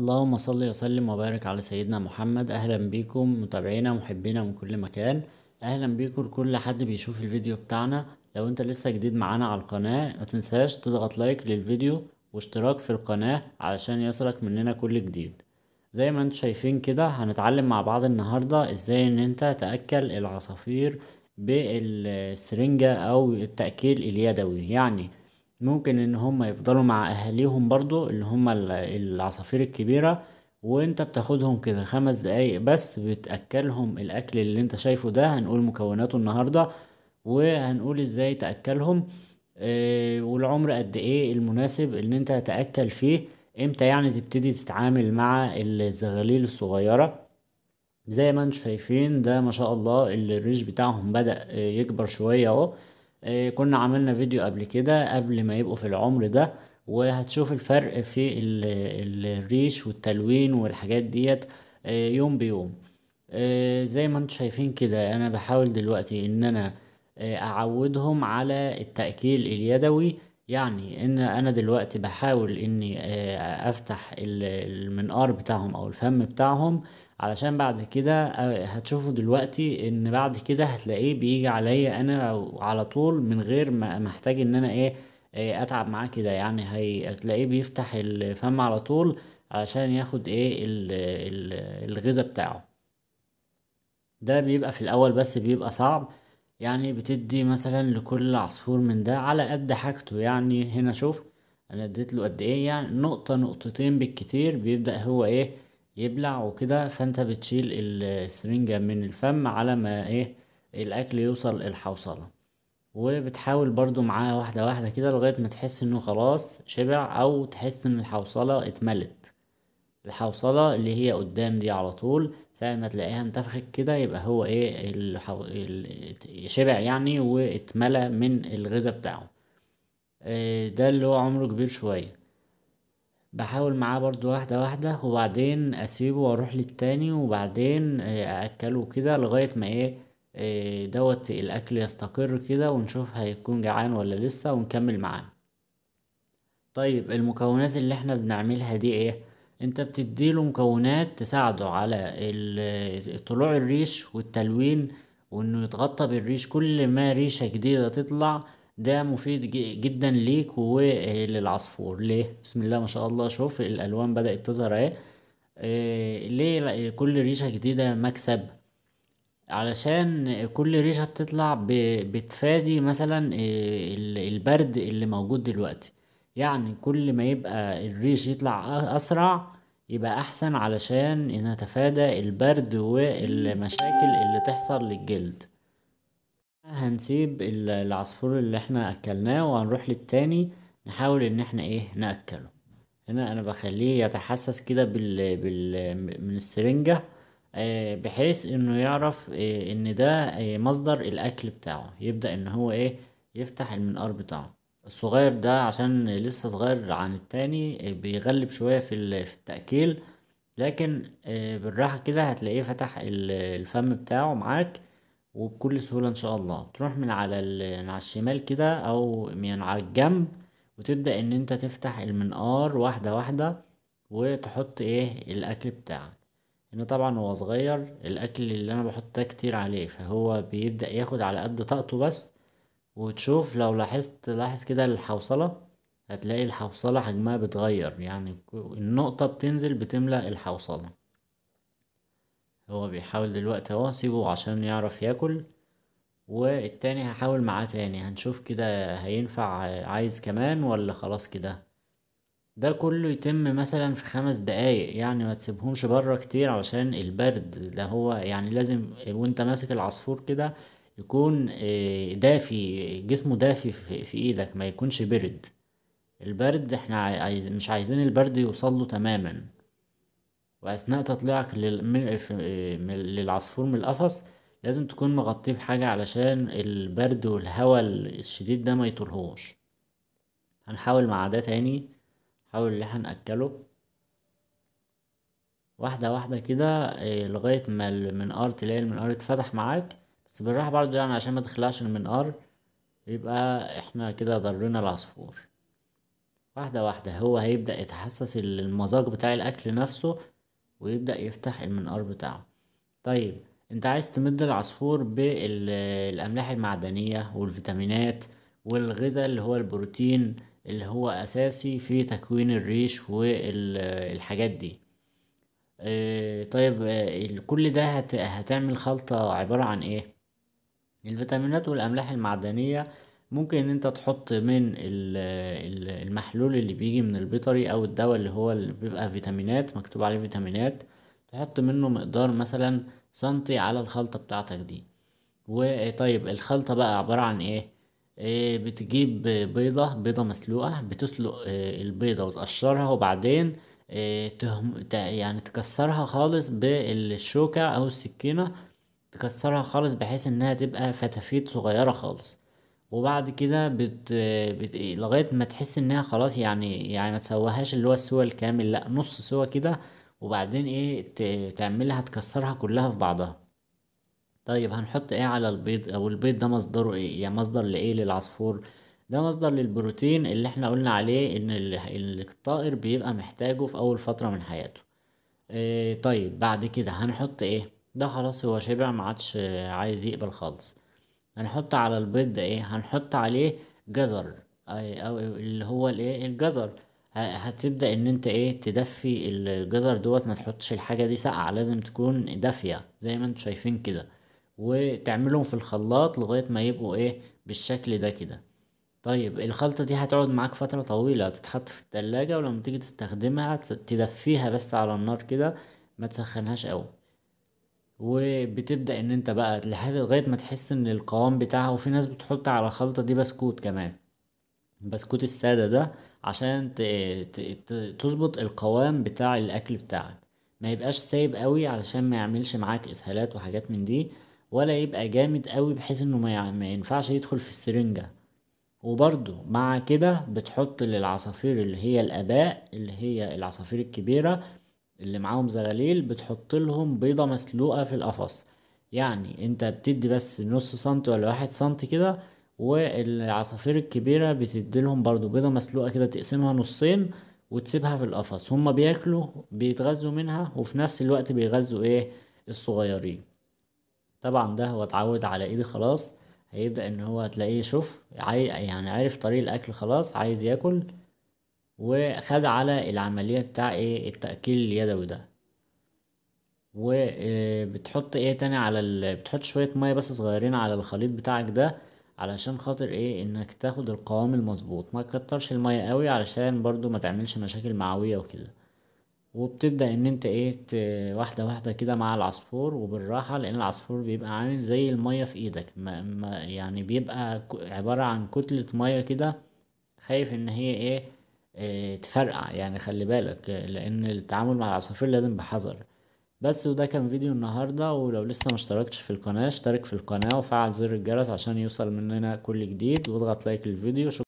اللهم صل وسلم وبارك على سيدنا محمد اهلا بيكم متابعينا محبينا من كل مكان اهلا بيكم لكل حد بيشوف الفيديو بتاعنا لو انت لسه جديد معانا على القناة ما تنساش تضغط لايك للفيديو واشتراك في القناة علشان يصلك مننا كل جديد زي ما انتم شايفين كده هنتعلم مع بعض النهاردة ازاي ان انت تأكل العصافير بالسرنجة او التأكيل اليدوي يعني ممكن ان هم يفضلوا مع اهاليهم برضو اللي هم العصافير الكبيرة وانت بتاخدهم كده خمس دقايق بس بتأكلهم الاكل اللي انت شايفه ده هنقول مكوناته النهاردة وهنقول ازاي تأكلهم آه، والعمر قد ايه المناسب ان انت تأكل فيه امتى يعني تبتدي تتعامل مع الزغاليل الصغيرة زي ما انتم شايفين ده ما شاء الله الريش بتاعهم بدأ يكبر شوية اهو آه، كنا عملنا فيديو قبل كده قبل ما يبقوا في العمر ده وهتشوف الفرق في الريش والتلوين والحاجات ديت آه، يوم بيوم آه، زي ما انتم شايفين كده انا بحاول دلوقتي ان انا اعودهم على التأكيل اليدوي يعني ان انا دلوقتي بحاول اني افتح المنقار بتاعهم او الفم بتاعهم علشان بعد كده آه، هتشوفوا دلوقتي ان بعد كده هتلاقيه بيجي عليا انا على طول من غير ما محتاج ان انا ايه, إيه، اتعب معاه كده يعني هتلاقيه بيفتح الفم على طول علشان ياخد ايه الغذاء بتاعه ده بيبقى في الاول بس بيبقى صعب يعني بتدي مثلا لكل عصفور من ده على قد حاجته يعني هنا شوف انا اديت له قد ايه يعني نقطة نقطتين بالكتير بيبدأ هو ايه يبلع وكده فانت بتشيل السرنجة من الفم على ما ايه الاكل يوصل الحوصلة وبتحاول برضو معاها واحدة واحدة كده لغاية ما تحس انه خلاص شبع او تحس ان الحوصلة اتملت الحوصلة اللي هي قدام دي على طول ساعة ما تلاقيها انتفخت كده يبقى هو ايه الحو... ال... شبع يعني واتملى من الغذاء بتاعه آه، ده اللي هو عمره كبير شوية بحاول معاه برضو واحدة واحدة وبعدين اسيبه واروح للتاني وبعدين آه، اكله كده لغاية ما ايه آه، دوت الاكل يستقر كده ونشوف هيكون جعان ولا لسه ونكمل معاه طيب المكونات اللي احنا بنعملها دي ايه انت بتديله مكونات تساعده على آه، طلوع الريش والتلوين وانه يتغطى بالريش كل ما ريشة جديدة تطلع ده مفيد جدا ليك وللعصفور آه، ليه بسم الله ما شاء الله شوف الالوان بدات تظهر اهي آه، ليه كل ريشه جديده مكسب علشان كل ريشه بتطلع بتفادي مثلا آه، البرد اللي موجود دلوقتي يعني كل ما يبقى الريش يطلع اسرع يبقى احسن علشان نتفادى البرد والمشاكل اللي تحصل للجلد هنسيب العصفور اللي احنا أكلناه وهنروح للتاني نحاول إن احنا ايه نأكله، هنا أنا بخليه يتحسس كده بال بال من السرنجة آه، بحيث إنه يعرف آه، إن ده آه، مصدر الأكل بتاعه يبدأ إن هو ايه يفتح المنقار بتاعه، الصغير ده عشان لسه صغير عن التاني بيغلب شوية في في التأكيل لكن بالراحة كده هتلاقيه فتح الفم بتاعه معاك وبكل سهولة ان شاء الله تروح من على من على الشمال كده او من على الجنب وتبدأ ان انت تفتح المنقار واحدة واحدة وتحط ايه الاكل بتاعك ان طبعا هو صغير الاكل اللي انا بحط ده كتير عليه فهو بيبدأ ياخد على قد طاقته بس وتشوف لو لاحظت لاحظ كده الحوصلة هتلاقي الحوصلة حجمها بتغير يعني النقطة بتنزل بتملأ الحوصلة هو بيحاول دلوقتي اهو سيبه عشان يعرف ياكل والتاني هحاول معاه تاني هنشوف كده هينفع عايز كمان ولا خلاص كده ده كله يتم مثلا في خمس دقايق يعني ما تسيبهمش بره كتير عشان البرد ده هو يعني لازم وانت ماسك العصفور كده يكون آه، دافي جسمه دافي في ايدك ما يكونش برد البرد احنا عايز مش عايزين البرد يوصله تماما وأثناء تطليعك لل... للعصفور من القفص لازم تكون مغطيه بحاجة علشان البرد والهواء الشديد ده ما يطولهوش هنحاول مع ده تاني نحاول اللي احنا نأكله واحدة واحدة كده آه، لغاية ما المنقار تلاقي المنقار اتفتح معاك بس بالراحة برضو يعني عشان ما تخلعش المنقار يبقى احنا كده ضرينا العصفور واحدة واحدة هو هيبدأ يتحسس المذاق بتاع الأكل نفسه ويبدأ يفتح المنقار بتاعه طيب انت عايز تمد العصفور بالأملاح المعدنية والفيتامينات والغذاء اللي هو البروتين اللي هو أساسي في تكوين الريش والحاجات دي اه، طيب اه، كل ده هتعمل خلطة عبارة عن ايه الفيتامينات والأملاح المعدنية ممكن ان انت تحط من المحلول اللي بيجي من البيطري او الدواء اللي هو اللي بيبقى فيتامينات مكتوب عليه فيتامينات تحط منه مقدار مثلا سنتي على الخلطة بتاعتك دي وطيب الخلطة بقى عبارة عن ايه إيه بتجيب بيضة بيضة مسلوقة بتسلق إيه البيضة وتقشرها وبعدين إيه يعني تكسرها خالص بالشوكة أو السكينة تكسرها خالص بحيث إنها تبقى فتافيت صغيرة خالص وبعد كده بت... بت... لغايه ما تحس انها خلاص يعني يعني ما تسويهاش اللي هو السوى الكامل لا نص سوى كده وبعدين ايه ت... تعملها تكسرها كلها في بعضها طيب هنحط ايه على البيض او البيض ده مصدره ايه يعني مصدر لايه للعصفور ده مصدر للبروتين اللي احنا قلنا عليه ان الطائر بيبقى محتاجه في اول فتره من حياته إيه طيب بعد كده هنحط ايه ده خلاص هو شبع ما عادش عايز يقبل خالص هنحط على البيض ده ايه هنحط عليه جزر او اللي هو الايه الجزر هتبدا ان انت ايه تدفي الجزر دوت ما تحطش الحاجه دي ساقعه لازم تكون دافيه زي ما انتم شايفين كده وتعملهم في الخلاط لغايه ما يبقوا ايه بالشكل ده كده طيب الخلطه دي هتقعد معاك فتره طويله تتحط في التلاجة ولما تيجي تستخدمها تدفيها بس على النار كده ما تسخنهاش قوي وبتبدأ ان انت بقى لحد لغاية ما تحس ان القوام بتاعها وفي ناس بتحط على الخلطة دي بسكوت كمان بسكوت السادة ده عشان تظبط القوام بتاع الاكل بتاعك ما يبقاش سايب قوي علشان ما يعملش معاك اسهالات وحاجات من دي ولا يبقى جامد قوي بحيث انه ما ينفعش يدخل في السرنجة وبرده مع كده بتحط للعصافير اللي هي الاباء اللي هي العصافير الكبيرة اللي معاهم زغاليل بتحط لهم بيضة مسلوقة في القفص يعني انت بتدي بس نص سنت ولا واحد سنت كده والعصافير الكبيرة بتديلهم برضو بيضة مسلوقة كده تقسمها نصين وتسيبها في القفص هما بياكلوا بيتغذوا منها وفي نفس الوقت بيغذوا ايه الصغيرين طبعا ده هو اتعود على ايدي خلاص هيبدأ ان هو هتلاقيه شوف يعني عارف طريق الاكل خلاص عايز ياكل وخد على العملية بتاع ايه التأكيل اليدوي ده وبتحط آه، ايه تاني على ال... بتحط شوية مية بس صغيرين على الخليط بتاعك ده علشان خاطر ايه انك تاخد القوام المظبوط ما تكترش المية قوي علشان برضو ما تعملش مشاكل معوية وكده وبتبدأ ان انت ايه ت... واحدة واحدة كده مع العصفور وبالراحة لان العصفور بيبقى عامل زي المية في ايدك ما... ما يعني بيبقى عبارة عن كتلة مية كده خايف ان هي ايه آه، تفرقع يعني خلي بالك آه، لان التعامل مع العصافير لازم بحذر بس وده كان فيديو النهاردة ولو لسه مشتركتش في القناة اشترك في القناة وفعل زر الجرس عشان يوصل مننا كل جديد واضغط لايك الفيديو